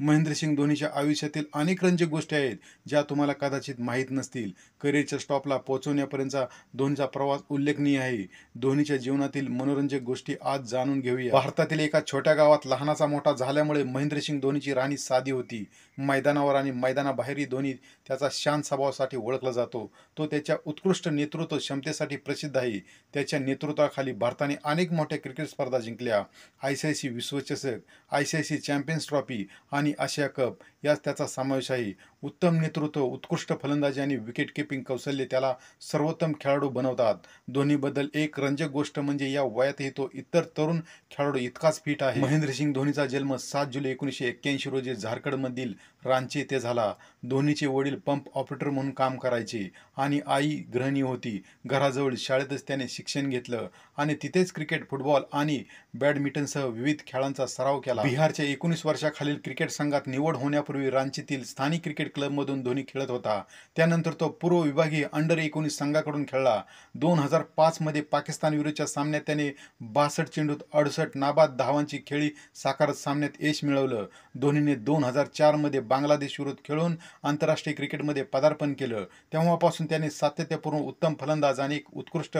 महेंद्रसिंग धोनीच्या आयुष्यातील अनेक रंजक गोष्टी आहेत ज्या तुम्हाला कदाचित माहीत नसतील करिअरच्या स्टॉपला पोहोचवण्यापर्यंतचा धोनीचा प्रवास उल्लेखनीय आहे धोनीच्या जीवनातील मनोरंजक गोष्टी आज जाणून घेऊया भारतातील एका छोट्या गावात लहानाचा मोठा झाल्यामुळे महेंद्रसिंग धोनीची राणी साधी होती मैदानावर आणि मैदानाबाहेरही धोनी त्याचा शांत स्वभावासाठी ओळखला जातो तो त्याच्या उत्कृष्ट नेतृत्व क्षमतेसाठी प्रसिद्ध आहे त्याच्या नेतृत्वाखाली भारताने अनेक मोठ्या क्रिकेट स्पर्धा जिंकल्या आय सी आय सी विश्वचषक I C I C champions trophy आणि आणि आशिया कप यात त्याचा समावेश आहे उत्तम नेतृत्व उत्कृष्ट फलंदाजी आणि विकेट किपिंग कौशल्य त्याला सर्वोत्तम खेळाडू बनवतात धोनीबद्दल एक रंजक गोष्ट म्हणजे या वयातही तो इतर तरुण खेळाडू इतकाच फिट आहे महेंद्रसिंग धोनीचा जन्म सात जुलै एकोणीसशे एक्क्याऐंशी रोजी झारखंडमधील रांची येथे झाला धोनीचे वडील पंप ऑपरेटर म्हणून काम करायचे आणि आई गृहिणी होती घराजवळ शाळेतच त्याने शिक्षण घेतलं आणि तिथेच क्रिकेट फुटबॉल आणि बॅडमिंटनसह विविध खेळांचा सराव केला बिहारच्या एकोणीस वर्षाखालील क्रिकेट संघात निवड होण्यापूर्वी रांचीतील स्थानिक क्रिकेट क्रिकेट क्लबमधून धोनी खेळत होता त्यानंतर तो पूर्व विभागीय अंडर एकोणीस संघाकडून खेळला दोन हजार पाचमध्ये पाकिस्तानविरुद्धच्या सामन्यात त्याने बासष्ट चेंडूत अडसष्ट नाबाद धावांची खेळी साकारत सामन्यात यश मिळवलं धोनीने दोन हजार चारमध्ये बांगलादेश विरुद्ध खेळून आंतरराष्ट्रीय क्रिकेटमध्ये पदार्पण केलं तेव्हापासून त्याने सातत्यपूर्ण उत्तम फलंदाज आणि एक उत्कृष्ट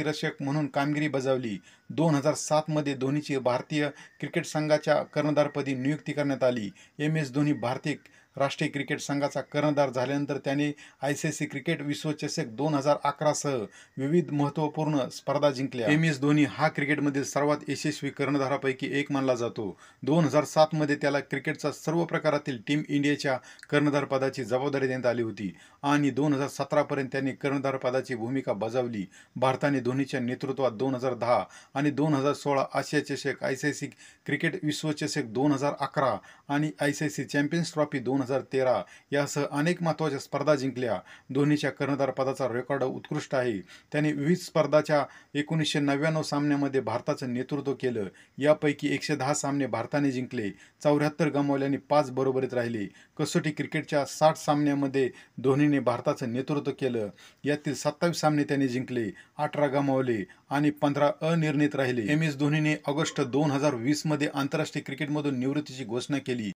रक्षक म्हणून कामगिरी बजावली दोन हजार सातमध्ये धोनीची भारतीय क्रिकेट संघाच्या कर्णधारपदी नियुक्ती करण्यात आली एम एस धोनी भारतीय राष्ट्रीय क्रिकेट संघाचा कर्णधार झाल्यानंतर त्याने आय सी सी क्रिकेट विश्वचषक दोन हजार अकरासह विविध महत्त्वपूर्ण स्पर्धा जिंकल्या एम एस धोनी हा क्रिकेटमधील सर्वात यशस्वी कर्णधारापैकी एक मानला जातो दोन हजार सातमध्ये त्याला क्रिकेटचा सर्व प्रकारातील टीम इंडियाच्या कर्णधारपदाची जबाबदारी देण्यात आली होती आणि दोन हजार सतरापर्यंत त्यांनी कर्णधारपदाची भूमिका बजावली भारताने धोनीच्या नेतृत्वात दोन हजार दहा आणि दोन हजार सोळा आशिया चषक आय सी क्रिकेट विश्वचषक दोन हजार अकरा आणि I C C champions trophy दोन दोन हजार तेरा यासह अनेक महत्त्वाच्या स्पर्धा जिंकल्या धोनीच्या कर्णधार पदाचा रेकॉर्ड उत्कृष्ट आहे त्याने विविध स्पर्धाच्या एकोणीसशे नव्याण्णव सामन्यामध्ये भारताचं नेतृत्व केलं यापैकी एकशे दहा सामने भारताने जिंकले चौऱ्याहत्तर गमावल्याने पाच बरोबरीत राहिले कसोटी क्रिकेटच्या साठ सामन्यामध्ये धोनीने भारताचं नेतृत्व केलं यातील सत्तावीस सामने त्याने जिंकले अठरा गमावले आणि पंधरा अनिर्णित राहिले एम एस धोनीने ऑगस्ट दोन हजार वीसमध्ये आंतरराष्ट्रीय क्रिकेटमधून निवृत्तीची घोषणा केली